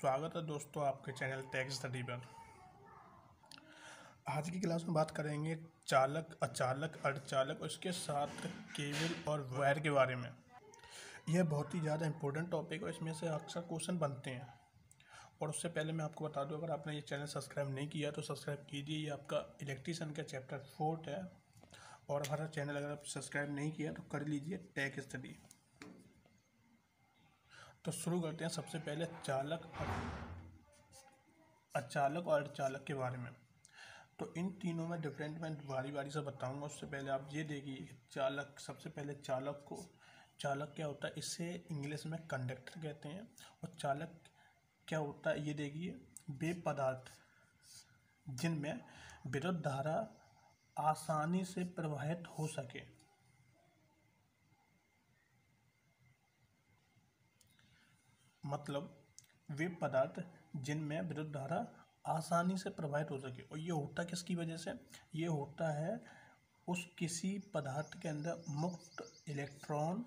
स्वागत है दोस्तों आपके चैनल टैक्स स्टडी पर आज की क्लास में बात करेंगे चालक अचालक अड़चालक और इसके साथ केबल और वायर के बारे में यह बहुत ही ज़्यादा इम्पोर्टेंट टॉपिक है इसमें से अक्सर क्वेश्चन बनते हैं और उससे पहले मैं आपको बता दूं अगर आपने ये चैनल सब्सक्राइब नहीं किया तो सब्सक्राइब कीजिए ये आपका इलेक्ट्रिशन का चैप्टर फोर्थ है और हमारा चैनल अगर आप सब्सक्राइब नहीं किया तो कर लीजिए टैक स्टडी तो शुरू करते हैं सबसे पहले चालक अचालक और अचालक के बारे में तो इन तीनों में डिफरेंट मैं बारी बारी से बताऊंगा उससे पहले आप ये देखिए चालक सबसे पहले चालक को चालक क्या होता है इसे इंग्लिश में कंडक्टर कहते हैं और चालक क्या होता है ये देखिए वे पदार्थ जिनमें विद्युत धारा आसानी से प्रवाहित हो सके मतलब वे पदार्थ जिनमें विद्युत धारा आसानी से प्रवाहित हो सके और ये होता किसकी वजह से ये होता है उस किसी पदार्थ के अंदर मुक्त इलेक्ट्रॉन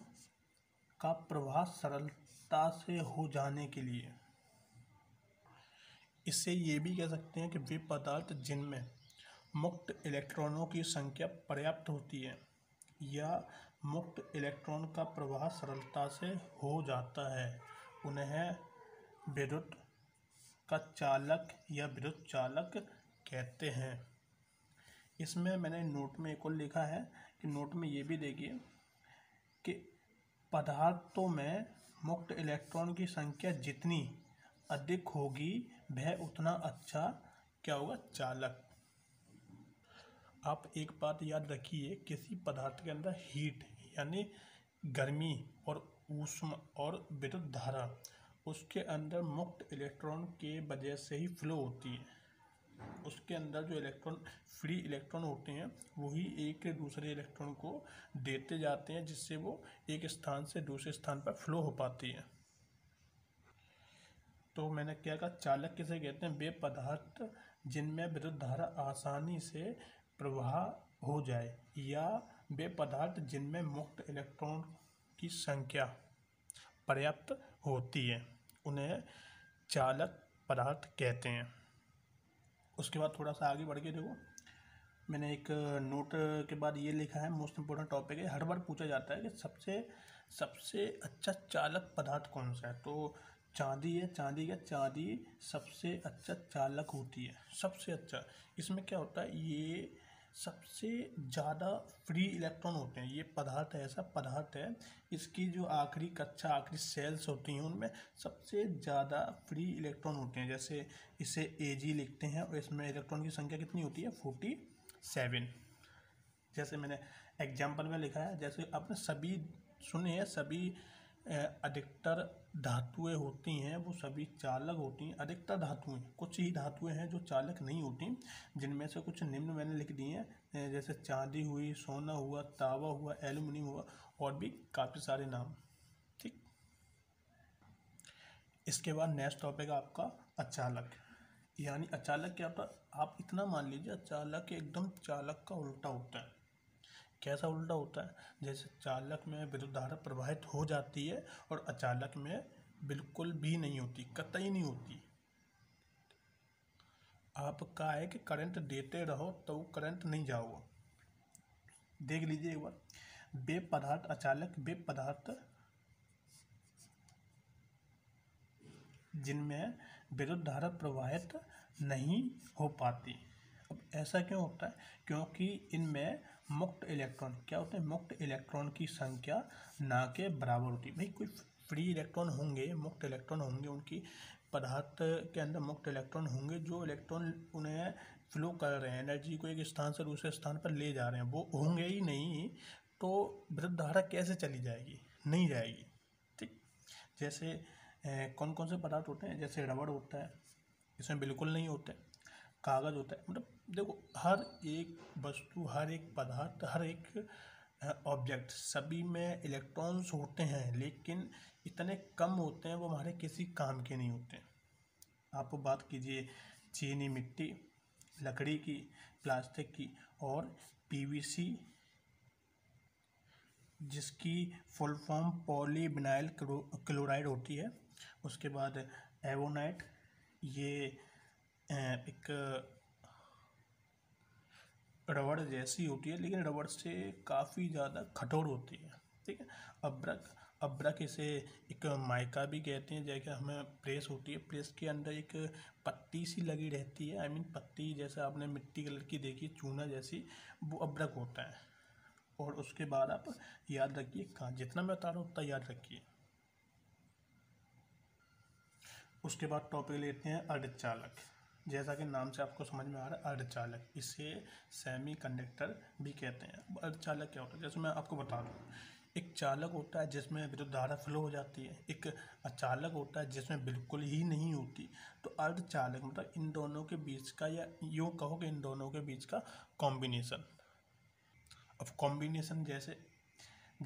का प्रवाह सरलता से हो जाने के लिए इससे ये भी कह सकते हैं कि वे पदार्थ जिनमें मुक्त इलेक्ट्रॉनों की संख्या पर्याप्त होती है या मुक्त इलेक्ट्रॉन का प्रवाह सरलता से हो जाता है पुनः विद्युत का चालक या विद्युत चालक कहते हैं इसमें मैंने नोट में एक और लिखा है कि नोट में ये भी देखिए कि पदार्थों में मुक्त इलेक्ट्रॉन की संख्या जितनी अधिक होगी वह उतना अच्छा क्या होगा चालक आप एक बात याद रखिए किसी पदार्थ के अंदर हीट यानी गर्मी और ऊष्मा और विद्युत धारा उसके अंदर मुक्त इलेक्ट्रॉन के वजह से ही फ्लो होती है उसके अंदर जो इलेक्ट्रॉन फ्री इलेक्ट्रॉन होते हैं वही एक दूसरे इलेक्ट्रॉन को देते जाते हैं जिससे वो एक स्थान से दूसरे स्थान पर फ्लो हो पाती है तो मैंने क्या कहा चालक किसे कहते हैं वे पदार्थ जिनमें विद्युत धारा आसानी से प्रवाह हो जाए या वे पदार्थ जिनमें मुक्त इलेक्ट्रॉन की संख्या पर्याप्त होती है उन्हें चालक पदार्थ कहते हैं उसके बाद थोड़ा सा आगे बढ़ के देखो मैंने एक नोट के बाद ये लिखा है मोस्ट इम्पोर्टेंट टॉपिक है हर बार पूछा जाता है कि सबसे सबसे अच्छा चालक पदार्थ कौन सा है तो चांदी है चांदी क्या चांदी सबसे अच्छा चालक होती है सबसे अच्छा इसमें क्या होता है ये सबसे ज़्यादा फ्री इलेक्ट्रॉन होते हैं ये पदार्थ ऐसा पदार्थ है इसकी जो आखिरी कक्षा आखिरी सेल्स होती हैं उनमें सबसे ज़्यादा फ्री इलेक्ट्रॉन होते हैं जैसे इसे ए जी लिखते हैं और इसमें इलेक्ट्रॉन की संख्या कितनी होती है फोर्टी सेवन जैसे मैंने एग्जाम्पल में लिखा है जैसे आपने सभी सुने हैं सभी अधिकतर धातुएं होती हैं वो सभी चालक होती हैं अधिकतर धातुएं कुछ ही धातुएं हैं जो चालक नहीं होती जिनमें से कुछ निम्न मैंने लिख दिए हैं जैसे चांदी हुई सोना हुआ तावा हुआ एल्यूमिनियम हुआ और भी काफ़ी सारे नाम ठीक इसके बाद नेक्स्ट टॉपिक आपका अचालक यानी अचालक क्या होता है आप इतना मान लीजिए अचालक एकदम चालक का उल्टा होता है कैसा उल्टा होता है जैसे चालक में विद्युत धारा प्रवाहित हो जाती है और अचालक में बिल्कुल भी नहीं होती कतई नहीं होती आप कहा है कि करंट देते रहो तो करंट नहीं जाओ देख लीजिए एक बार बे पदार्थ अचालक बे पदार्थ जिनमें विद्युत धारा प्रवाहित नहीं हो पाती अब ऐसा क्यों होता है क्योंकि इनमें मुक्त इलेक्ट्रॉन क्या होते हैं मुक्त इलेक्ट्रॉन की संख्या ना के बराबर होती है भाई कोई फ्री इलेक्ट्रॉन होंगे मुक्त इलेक्ट्रॉन होंगे उनकी पदार्थ के अंदर मुक्त इलेक्ट्रॉन होंगे जो इलेक्ट्रॉन उन्हें फ्लो कर रहे हैं एनर्जी को एक स्थान से दूसरे स्थान पर ले जा रहे हैं वो होंगे ही नहीं तो विद्युत धारा कैसे चली जाएगी नहीं जाएगी ठीक जैसे कौन कौन से पदार्थ होते हैं जैसे रबड़ होता है इसमें बिल्कुल नहीं होते कागज़ होता है मतलब देखो हर एक वस्तु हर एक पदार्थ हर एक ऑब्जेक्ट सभी में इलेक्ट्रॉन्स होते हैं लेकिन इतने कम होते हैं वो हमारे किसी काम के नहीं होते आप बात कीजिए चीनी मिट्टी लकड़ी की प्लास्टिक की और पीवीसी जिसकी फुल फॉर्म पॉलीबिनाइल क्लोराइड होती है उसके बाद एवोनाइट ये एक रबड़ जैसी होती है लेकिन रबड़ से काफ़ी ज़्यादा कठोर होती है ठीक है अब्रक अब्रक इसे एक माइका भी कहते हैं जैसे हमें प्रेस होती है प्रेस के अंदर एक पत्ती सी लगी रहती है आई I मीन mean, पत्ती जैसे आपने मिट्टी कलर की देखी चूना जैसी वो अब्रक होता है और उसके बाद आप याद रखिए कहाँ जितना मैं बता रहा हूँ उतना याद रखिए उसके बाद टॉपिक लेते हैं अर्धचालक जैसा कि नाम से आपको समझ में आ रहा है अर्धचालक इसे सेमी कंडक्टर भी कहते हैं अर्धचालक क्या होता है जैसे मैं आपको बता दूँ एक चालक होता है जिसमें विद्युत धारा फ्लो हो जाती है एक अचालक होता है जिसमें बिल्कुल ही नहीं होती तो अर्धचालक मतलब इन दोनों के बीच का या यूँ कहो कि इन दोनों के बीच का कॉम्बिनेशन अब कॉम्बिनेशन जैसे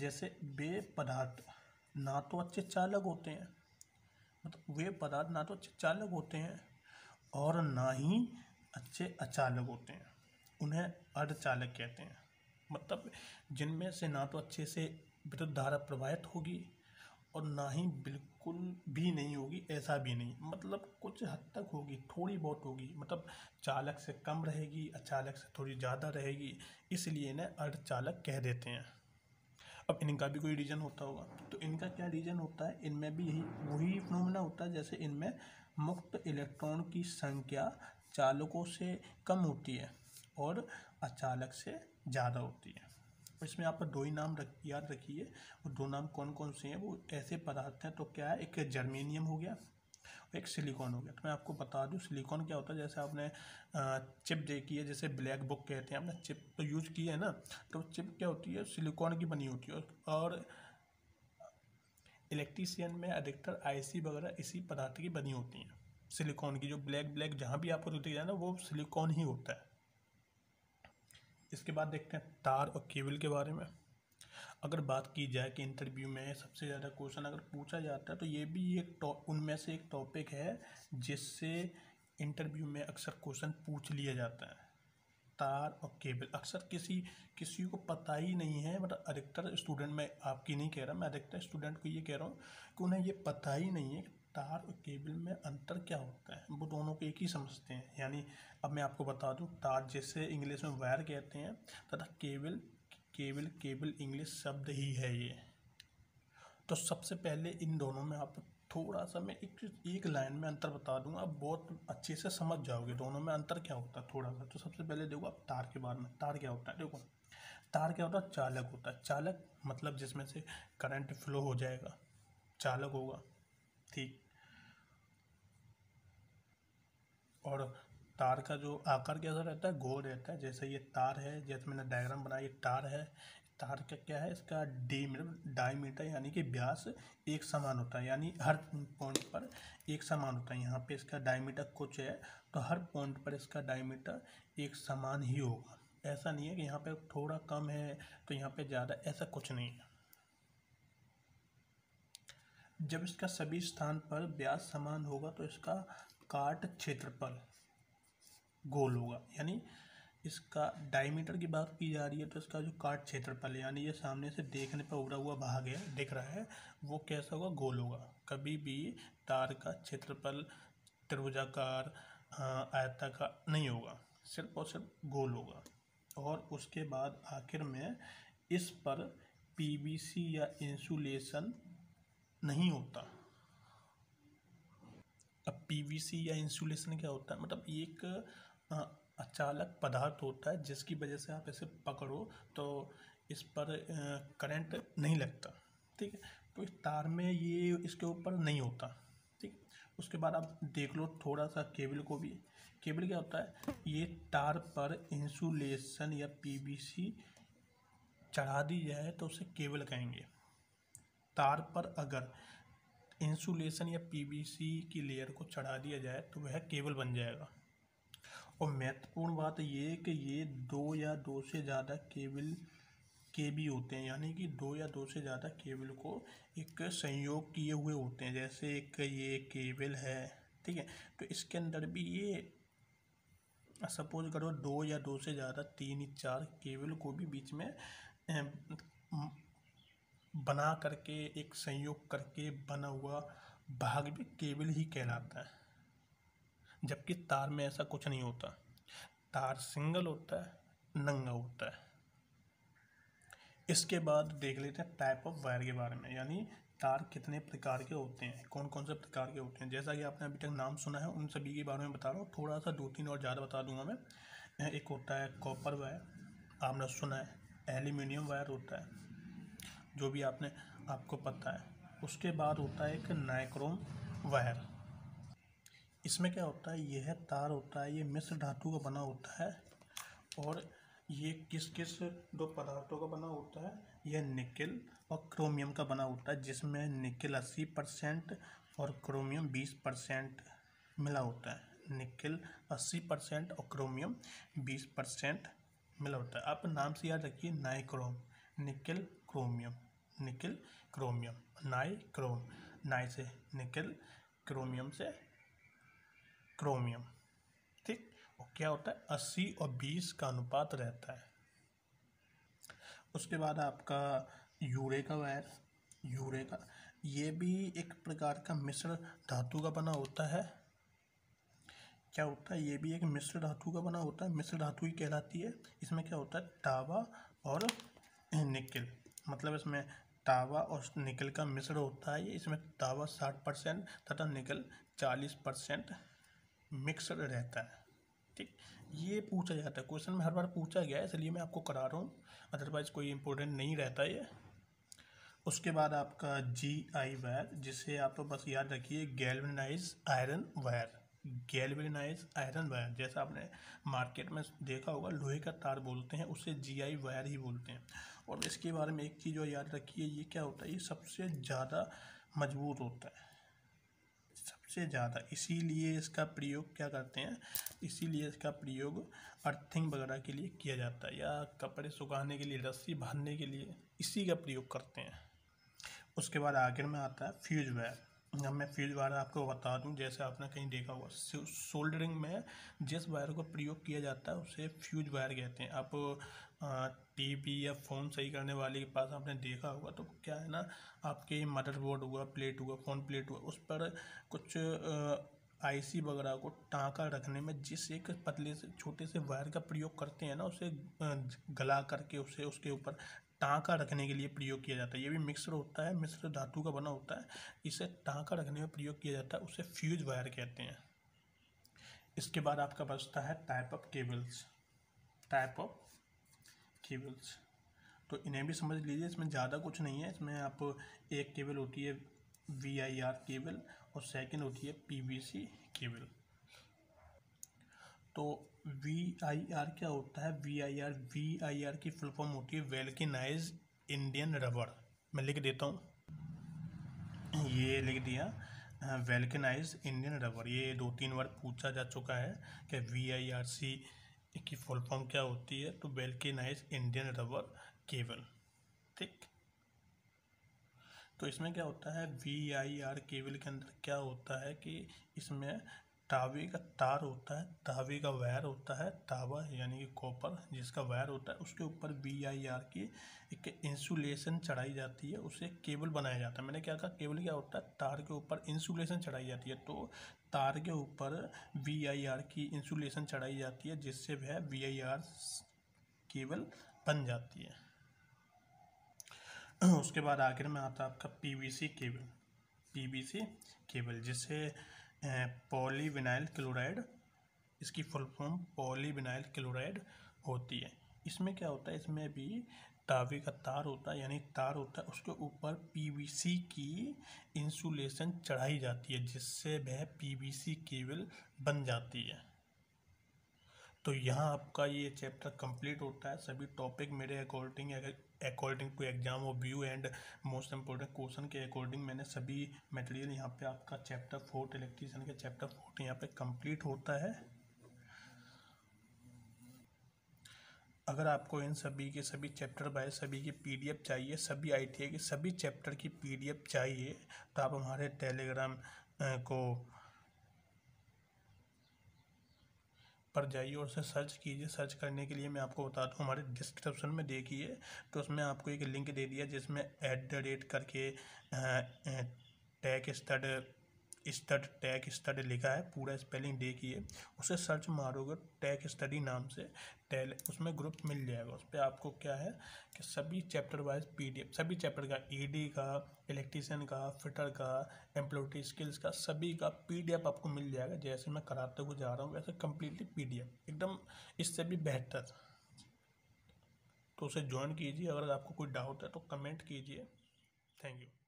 जैसे वे पदार्थ ना तो अच्छे चालक होते हैं मतलब वे पदार्थ ना तो अच्छे चालक होते हैं और ना ही अच्छे अचालक होते हैं उन्हें अर्धचालक कहते हैं मतलब जिनमें से ना तो अच्छे से विद्युत धारा प्रवाहित होगी और ना ही बिल्कुल भी नहीं होगी ऐसा भी नहीं मतलब कुछ हद तक होगी थोड़ी बहुत होगी मतलब चालक से कम रहेगी अचालक से थोड़ी ज़्यादा रहेगी इसलिए इन्हें अर्धचालक कह देते हैं अब इनका भी कोई रीज़न होता होगा तो इनका क्या रीज़न होता है इनमें भी यही वही फिनोमिना होता है जैसे इनमें मुक्त इलेक्ट्रॉन की संख्या चालकों से कम होती है और अचालक से ज़्यादा होती है तो इसमें आप दो ही नाम रख याद रखिए और दो नाम कौन कौन से हैं वो ऐसे पदार्थ हैं तो क्या है एक जर्मेनियम हो गया और एक सिलिकॉन हो गया तो मैं आपको बता दूं सिलिकॉन क्या होता है जैसे आपने चिप देखी है जैसे ब्लैक बुक कहते हैं आपने चिप तो यूज़ की है ना तो चिप क्या होती है सिलिकॉन की बनी होती है और इलेक्ट्रीशियन में अधिकतर आईसी वगैरह इसी पदार्थ की बनी होती हैं सिलिकॉन की जो ब्लैक ब्लैक जहाँ भी आपको दिख जाए ना वो सिलिकॉन ही होता है इसके बाद देखते हैं तार और केबल के बारे में अगर बात की जाए कि इंटरव्यू में सबसे ज़्यादा क्वेश्चन अगर पूछा जाता है तो ये भी एक उनमें से एक टॉपिक है जिससे इंटरव्यू में अक्सर क्वेश्चन पूछ लिया जाता है तार और केबल अक्सर किसी किसी को पता ही नहीं है मतलब अधिकतर स्टूडेंट मैं आपकी नहीं कह रहा मैं अधिकतर स्टूडेंट को ये कह रहा हूँ कि उन्हें ये पता ही नहीं है कि तार और केबल में अंतर क्या होता है वो दोनों को एक ही समझते हैं यानी अब मैं आपको बता दूँ तार जैसे इंग्लिश में वायर कहते हैं तथा केबल केबल केबल इंग्लिश शब्द ही है ये तो सबसे पहले इन दोनों में आप थोड़ा सा मैं एक एक लाइन में अंतर बता दूँ आप बहुत अच्छे से समझ जाओगे दोनों में अंतर क्या होता है थोड़ा सा तो सबसे पहले देखो आप तार के बारे में तार क्या होता है देखो तार क्या होता है चालक होता है चालक मतलब जिसमें से करंट फ्लो हो जाएगा चालक होगा ठीक और तार का जो आकार कैसा रहता है गोल रहता है जैसे ये तार है जैसे मैंने डायग्राम बनाया ये तार है तार का क्या है इसका डीमीटर डायमीटर यानी कि व्यास एक समान होता है यानी हर पॉइंट पर एक समान होता है यहाँ पे इसका डायमीटर कुछ है तो हर पॉइंट पर इसका डायमीटर एक समान ही होगा ऐसा नहीं है कि यहाँ पे थोड़ा कम है तो यहाँ पे ज़्यादा ऐसा कुछ नहीं है जब इसका सभी स्थान पर ब्यास समान होगा तो इसका काट क्षेत्रफल गोल होगा यानी इसका डायमीटर की बात की जा रही है तो इसका जो काट क्षेत्रफल यानी ये सामने से देखने पर उड़ा हुआ भाग है दिख रहा है वो कैसा होगा गोल होगा कभी भी तार का क्षेत्रफल त्रिभुजाकार का नहीं होगा सिर्फ और सिर्फ गोल होगा और उसके बाद आखिर में इस पर पीवीसी या इंसुलेशन नहीं होता अब पीवीसी या इंसुलेशन क्या होता है मतलब एक अचालक पदार्थ होता है जिसकी वजह से आप इसे पकड़ो तो इस पर करंट नहीं लगता ठीक है तो इस तार में ये इसके ऊपर नहीं होता ठीक उसके बाद आप देख लो थोड़ा सा केबल को भी केबल क्या होता है ये तार पर इंसुलेशन या पीवीसी चढ़ा दी जाए तो उसे केबल कहेंगे तार पर अगर इंसुलेशन या पीवीसी की लेयर को चढ़ा दिया जाए तो वह केबल बन जाएगा और महत्वपूर्ण बात ये है कि ये दो या दो से ज़्यादा केबल के भी होते हैं यानी कि दो या दो से ज़्यादा केबल को एक संयोग किए हुए होते हैं जैसे एक ये केबल है ठीक है तो इसके अंदर भी ये सपोज करो दो या दो से ज़्यादा तीन चार केबल को भी बीच में बना करके एक संयोग करके बना हुआ भाग भी केबल ही कहलाता है जबकि तार में ऐसा कुछ नहीं होता तार सिंगल होता है नंगा होता है इसके बाद देख लेते हैं टाइप ऑफ वायर के बारे में यानी तार कितने प्रकार के होते हैं कौन कौन से प्रकार के होते हैं जैसा कि आपने अभी तक नाम सुना है उन सभी के बारे में बता रहा हूँ थोड़ा सा दो तीन और ज़्यादा बता दूंगा मैं एक होता है कॉपर वायर आपने सुना है एल्यूमिनियम वायर होता है जो भी आपने आपको पता है उसके बाद होता है एक नाइक्रोम वायर इसमें क्या होता है यह तार होता है ये मिश्र धातु का बना होता है और ये किस किस दो पदार्थों का बना होता है यह निकल और क्रोमियम का बना होता है जिसमें निकल अस्सी परसेंट और क्रोमियम बीस परसेंट मिला होता है निकिल अस्सी परसेंट और क्रोमियम बीस परसेंट मिला होता है आप नाम से याद रखिए नाइक्रोम निकल क्रोमियम निकल क्रोमियम नाइक्रोम नाइ से निकल क्रोमियम से क्रोमियम ठीक और क्या होता है अस्सी और बीस का अनुपात रहता है उसके बाद आपका यूरे का वायर यूरे का ये भी एक प्रकार का मिश्र धातु का बना होता है क्या होता है ये भी एक मिश्र धातु का बना होता है मिश्र धातु ही कहलाती है इसमें क्या होता है तावा और निकल मतलब इसमें तावा और निकल का मिश्र होता है ये इसमें तावा साठ परसेंट तथा निकल चालीस परसेंट मिक्सड रहता है ठीक ये पूछा जाता है क्वेश्चन में हर बार पूछा गया है इसलिए मैं आपको करा रहा हूँ अदरवाइज कोई इम्पोर्टेंट नहीं रहता ये उसके बाद आपका जी आई वायर जिसे आप तो बस याद रखिए galvanize iron wire galvanize iron wire जैसा आपने मार्केट में देखा होगा लोहे का तार बोलते हैं उसे आई वायर ही बोलते हैं और इसके बारे में एक चीज़ और याद रखिए ये क्या होता है ये सबसे ज़्यादा मजबूत होता है सबसे ज़्यादा इसीलिए इसका प्रयोग क्या करते हैं इसीलिए इसका प्रयोग अर्थिंग वगैरह के लिए किया जाता है या कपड़े सुखाने के लिए रस्सी बांधने के लिए इसी का प्रयोग करते हैं उसके बाद आखिर में आता है फ्यूज वायर अब मैं फ्यूज वायर आपको बता दूं जैसे आपने कहीं देखा होगा सोल्डरिंग में जिस वायर को प्रयोग किया जाता है उसे फ्यूज वायर कहते हैं आप टी पी या फ़ोन सही करने वाले के पास आपने देखा होगा तो क्या है ना आपके मदरबोर्ड हुआ प्लेट हुआ फ़ोन प्लेट हुआ उस पर कुछ आईसी वगैरह को टाँका रखने में जिस एक पतले से छोटे से वायर का प्रयोग करते हैं ना उसे गला करके उसे उसके ऊपर टाँका रखने के लिए प्रयोग किया जाता है ये भी मिक्सर होता है मिक्सर धातु का बना होता है इसे टाँका रखने में प्रयोग किया जाता है उसे फ्यूज वायर कहते हैं इसके बाद आपका बचता है type of cables type of cables तो इन्हें भी समझ लीजिए इसमें ज़्यादा कुछ नहीं है इसमें आप एक केबल होती है वी आई आर केबल और सेकंड होती है पी वी सी केबल तो वी आई आर क्या होता है V I R V I R की फुल फॉर्म होती है वेल्किनाइज इंडियन रबर मैं लिख देता हूँ ये लिख दिया वेल्केनाइज इंडियन रबर ये दो तीन बार पूछा जा चुका है कि वी आई आर सी इसकी फुल फॉर्म क्या होती है तो बेल्किनाइज इंडियन रबर केबल ठीक तो इसमें क्या होता है वी आई आर केबल के अंदर क्या होता है कि इसमें तावे का तार होता है तावे का वायर होता है तावा यानी कि कॉपर जिसका वायर होता है उसके ऊपर बी आई आर की एक इंसुलेशन चढ़ाई जाती है उसे केबल बनाया जाता है मैंने क्या कहा केबल क्या होता है तार के ऊपर इंसुलेशन चढ़ाई जाती है तो तार के ऊपर वी आई आर की इंसुलेशन चढ़ाई जाती है जिससे वह वी आई आर केबल बन जाती है उसके बाद आखिर में आता है आपका पी केबल सी केबल जिससे पॉलीविनाइल क्लोराइड इसकी फुल फॉर्म पॉलीविनाइल क्लोराइड होती है इसमें क्या होता है इसमें भी तावे का तार होता है यानी तार होता है उसके ऊपर पीवीसी की इंसुलेशन चढ़ाई जाती है जिससे वह पीवीसी केबल बन जाती है तो यहाँ आपका ये चैप्टर कंप्लीट होता है सभी टॉपिक मेरे अकॉर्डिंग अगर according to exam of view and most important question के अकॉर्डिंग मैंने सभी मटेरियल यहाँ पे आपका चैप्टर फोर्थ इलेक्ट्रीशियन का चैप्टर फोर्थ यहाँ पे कंप्लीट होता है अगर आपको इन सभी के सभी चैप्टर बाय सभी की पीडीएफ चाहिए सभी आई के सभी चैप्टर की पीडीएफ चाहिए तो आप हमारे टेलीग्राम को पर जाइए और उसे सर्च कीजिए सर्च करने के लिए मैं आपको बताता हूँ हमारे डिस्क्रिप्शन में देखिए तो उसमें आपको एक लिंक दे दिया जिसमें ऐट द रेट करके tack stud stud tack stud लिखा है पूरा स्पेलिंग देखिए उसे सर्च मारोगे टैक स्टडी नाम से टेल उसमें ग्रुप मिल जाएगा उस पर आपको क्या है कि सभी चैप्टर वाइज पीडीएफ सभी चैप्टर का ईडी e का इलेक्ट्रीशियन का फिटर का एम्प्लॉटी स्किल्स का सभी का पीडीएफ आपको मिल जाएगा जैसे मैं कराते हुए जा रहा हूँ वैसे कम्प्लीटली पी एकदम इससे भी बेहतर तो उसे ज्वाइन कीजिए अगर आपको कोई डाउट है तो कमेंट कीजिए थैंक यू